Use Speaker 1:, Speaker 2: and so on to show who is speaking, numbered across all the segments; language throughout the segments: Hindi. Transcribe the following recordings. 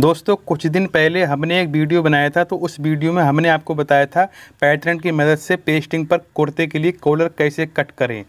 Speaker 1: दोस्तों कुछ दिन पहले हमने एक वीडियो बनाया था तो उस वीडियो में हमने आपको बताया था पैटर्न की मदद से पेस्टिंग पर कुर्ते के लिए कॉलर कैसे कट करें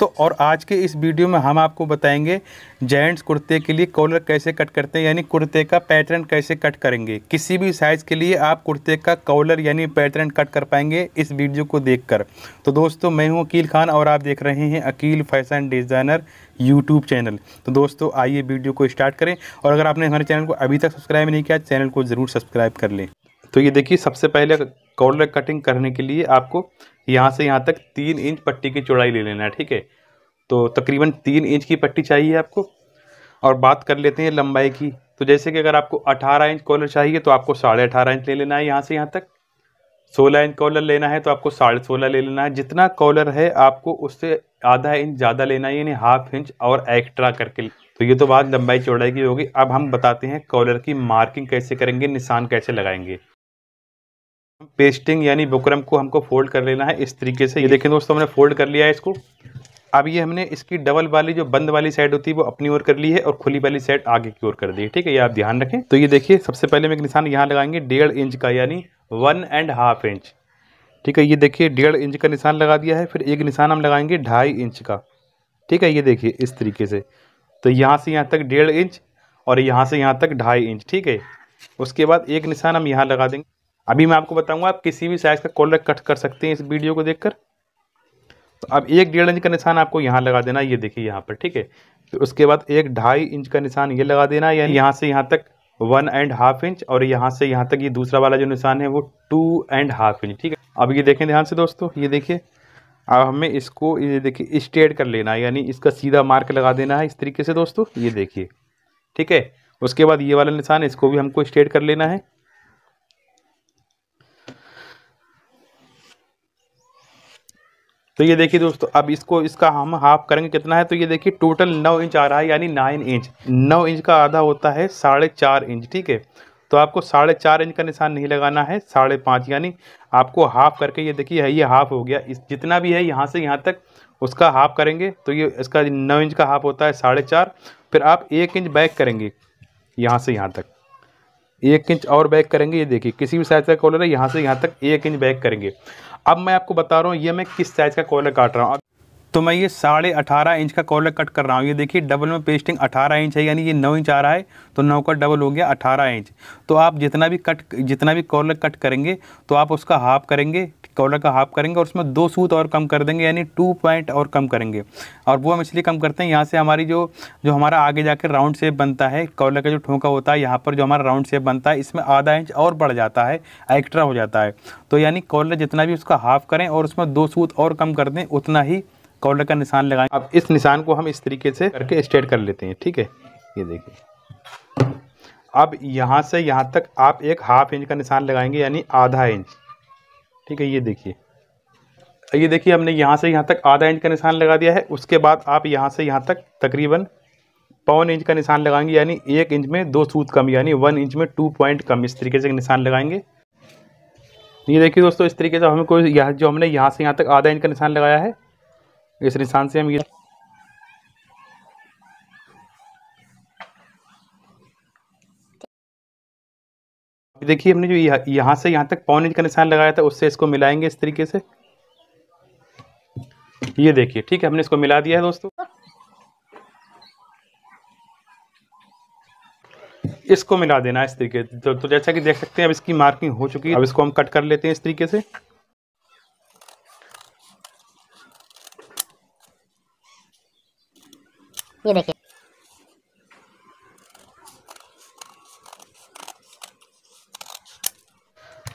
Speaker 1: तो और आज के इस वीडियो में हम आपको बताएंगे जेंट्स कुर्ते के लिए कॉलर कैसे कट करते हैं यानी कुर्ते का पैटर्न कैसे कट करेंगे किसी भी साइज़ के लिए आप कुर्ते का कॉलर यानी पैटर्न कट कर पाएंगे इस वीडियो को देखकर तो दोस्तों मैं हूं अकील खान और आप देख रहे हैं Akeel fashion designer YouTube channel तो दोस्तों आइए वीडियो को स्टार्ट करें और अगर आपने हमारे चैनल को अभी तक सब्सक्राइब नहीं किया चैनल को ज़रूर सब्सक्राइब कर लें तो ये देखिए सबसे पहले कॉलर कटिंग करने के लिए आपको यहाँ से यहाँ तक तीन इंच पट्टी की चौड़ाई ले लेना है ठीक है तो तकरीबन तीन इंच की पट्टी चाहिए आपको और बात कर लेते हैं लंबाई की तो जैसे कि अगर आपको अठारह इंच कॉलर चाहिए तो आपको साढ़े अठारह इंच ले लेना है यहाँ से यहाँ तक सोलह इंच कॉलर लेना है तो आपको साढ़े सोलह ले लेना है जितना कॉलर है आपको उससे आधा इंच ज़्यादा लेना है यानी हाफ इंच और एक्स्ट्रा करके तो ये तो बात लंबाई चौड़ाई की होगी अब हम बताते हैं कॉलर की मार्किंग कैसे करेंगे निशान कैसे लगाएंगे पेस्टिंग यानी बुकरम को हमको फोल्ड कर लेना है इस तरीके से ये देखें दोस्तों हमने फोल्ड कर लिया है इसको अब ये हमने इसकी डबल वाली जो बंद वाली साइड होती है वो अपनी ओर कर ली है और खुली वाली साइड आगे की ओर कर दी है ठीक है ये आप ध्यान रखें तो ये देखिए सबसे पहले हम एक निशान यहाँ लगाएंगे डेढ़ इंच का यानी वन एंड हाफ इंच ठीक है ये देखिए डेढ़ इंच का निशान लगा दिया है फिर एक निशान हम लगाएंगे ढाई इंच का ठीक है ये देखिए इस तरीके से तो यहाँ से यहाँ तक डेढ़ इंच और यहाँ से यहाँ तक ढाई इंच ठीक है उसके बाद एक निशान हम यहाँ लगा देंगे अभी मैं आपको बताऊंगा आप किसी भी साइज़ का कॉलर कट कर सकते हैं इस वीडियो को देखकर तो अब एक डेढ़ इंच का निशान आपको यहाँ लगा देना ये देखिए यहाँ पर ठीक है फिर तो उसके बाद एक ढाई इंच का निशान ये लगा देना यानी यहाँ से यहाँ तक वन एंड हाफ इंच और यहाँ से यहाँ तक ये दूसरा वाला जो निशान है वो टू एंड हाफ इंच ठीक है अब ये देखें ध्यान से दोस्तों ये देखिए अब हमें इसको ये देखिए स्ट्रेट कर लेना है यानी इसका सीधा मार्क लगा देना है इस तरीके से दोस्तों ये देखिए ठीक है उसके बाद ये वाला निशान इसको भी हमको स्ट्रेट कर लेना है तो ये देखिए दोस्तों अब इसको इसका हम हाफ करेंगे कितना है तो ये देखिए टोटल नौ इंच आ रहा है यानी नाइन इंच नौ इंच का आधा होता है साढ़े चार इंच ठीक है तो आपको साढ़े चार इंच का निशान नहीं लगाना है साढ़े पाँच यानी आपको हाफ करके ये देखिए ये हाफ हो गया इस जितना भी है यहाँ से यहाँ तक उसका हाफ करेंगे तो ये इसका नौ इंच का हाफ होता है साढ़े चार फिर आप एक इंच बैक करेंगे यहाँ से यहाँ तक एक इंच और बैक करेंगे ये देखिए किसी भी साइज का कॉलर है यहाँ से यहाँ तक एक इंच बैक करेंगे अब मैं आपको बता रहा हूँ ये मैं किस साइज़ का कॉलर काट रहा हूँ तो मैं ये साढ़े अठारह इंच का कॉलर कट कर रहा हूँ ये देखिए डबल में पेस्टिंग अठारह इंच है यानी ये नौ इंच आ रहा है तो नौ का डबल हो गया अठारह इंच तो आप जितना भी कट जितना भी कॉलर कट करेंगे तो आप उसका हाफ करेंगे कॉलर का हाफ करेंगे और उसमें दो सूत और कम कर देंगे यानी टू पॉइंट और कम करेंगे और वो हम इसलिए कम करते हैं यहाँ से हमारी जो जो हमारा आगे जाकर राउंड शेप बनता है कॉलर का जो ठोंका होता है यहाँ पर जो हमारा राउंड शेप बनता है इसमें आधा इंच और बढ़ जाता है एक्स्ट्रा हो जाता है तो यानी कॉलर जितना भी उसका हाफ करें और उसमें दो सूत और कम कर दें उतना ही कॉलर का निशान लगाए अब इस निशान को हम इस तरीके से करके स्ट्रेट कर लेते हैं ठीक है ये देखिए अब यहाँ से यहाँ तक आप एक हाफ इंच का निशान लगाएंगे यानी आधा इंच ठीक है ये देखिए ये देखिए हमने यहाँ से यहाँ तक आधा इंच का निशान लगा दिया है उसके बाद आप यहाँ से यहाँ तक तकरीबन पौन इंच का निशान लगाएंगे यानी एक इंच में दो सूत कम यानी वन इंच में टू पॉइंट कम इस तरीके से निशान लगाएंगे ये देखिए दोस्तों इस तरीके से हमें कोई जो हमने यहाँ से यहाँ तक आधा इंच का निशान लगाया है इस निशान से हम ये देखिए हमने जो यहाँ से यहाँ तक पौन इंच का निशान लगाया था उससे इसको मिलाएंगे इस तरीके से ये देखिए ठीक है हमने इसको मिला दिया है दोस्तों इसको मिला देना इस तरीके तो, तो जैसा कि देख सकते हैं अब इसकी मार्किंग हो चुकी है अब इसको हम कट कर लेते हैं इस तरीके से ये देखिए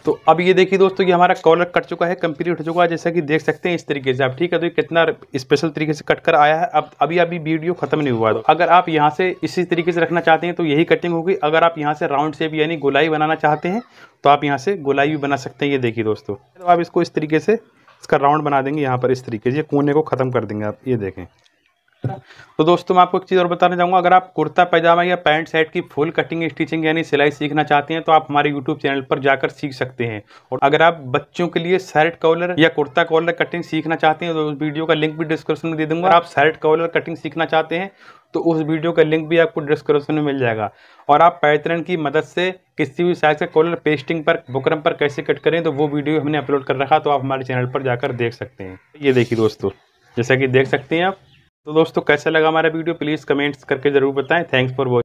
Speaker 1: तो अब ये देखिए दोस्तों ये हमारा कॉलर कट चुका है कंप्लीट हो चुका है जैसा कि देख सकते हैं इस तरीके से आप ठीक है तो ये कितना स्पेशल तरीके से कट कर आया है अब अभी अभी वीडियो खत्म नहीं हुआ तो अगर आप यहाँ से इसी तरीके से रखना चाहते हैं तो यही कटिंग होगी अगर आप यहाँ से राउंड शेप यानी गोलाई बनाना चाहते हैं तो आप यहाँ से गोलाई भी बना सकते हैं ये देखिए दोस्तों तो आप इसको इस तरीके से इसका राउंड बना देंगे यहाँ पर इस तरीके से कोने को ख़त्म कर देंगे आप ये देखें तो दोस्तों मैं आपको एक चीज़ और बताना चाहूँगा अगर आप कुर्ता पैजामा या पैंट सेट की फुल कटिंग स्टिचिंग यानी सिलाई सीखना चाहते हैं तो आप हमारे यूट्यूब चैनल पर जाकर सीख सकते हैं और अगर आप बच्चों के लिए शर्ट कॉलर या कुर्ता कॉलर कटिंग सीखना चाहते हैं तो उस वीडियो का लिंक भी डिस्क्रिप्शन में दे दूंगा आप शर्ट कॉलर कटिंग सीखना चाहते हैं तो उस वीडियो का लिंक भी आपको डिस्क्रिप्शन में मिल जाएगा और आप पैतरन की मदद से किसी भी साइज का कॉलर पेस्टिंग पर बुकरम पर कैसे कट करें तो वो वीडियो हमने अपलोड कर रखा तो आप हमारे चैनल पर जाकर देख सकते हैं ये देखिए दोस्तों जैसा कि देख सकते हैं आप तो दोस्तों कैसा लगा हमारा वीडियो प्लीज़ कमेंट्स करके ज़रूर बताएं थैंक्स फॉर वॉचिंग